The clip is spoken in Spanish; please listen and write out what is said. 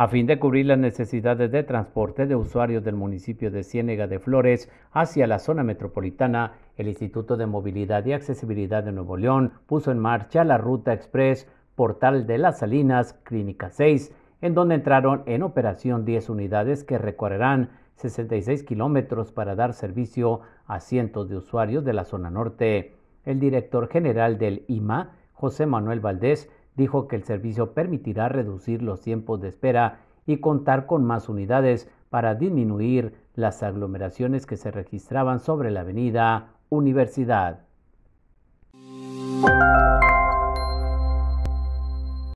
a fin de cubrir las necesidades de transporte de usuarios del municipio de Ciénega de Flores hacia la zona metropolitana, el Instituto de Movilidad y Accesibilidad de Nuevo León puso en marcha la Ruta Express Portal de las Salinas, Clínica 6, en donde entraron en operación 10 unidades que recorrerán 66 kilómetros para dar servicio a cientos de usuarios de la zona norte. El director general del IMA, José Manuel Valdés, dijo que el servicio permitirá reducir los tiempos de espera y contar con más unidades para disminuir las aglomeraciones que se registraban sobre la avenida Universidad.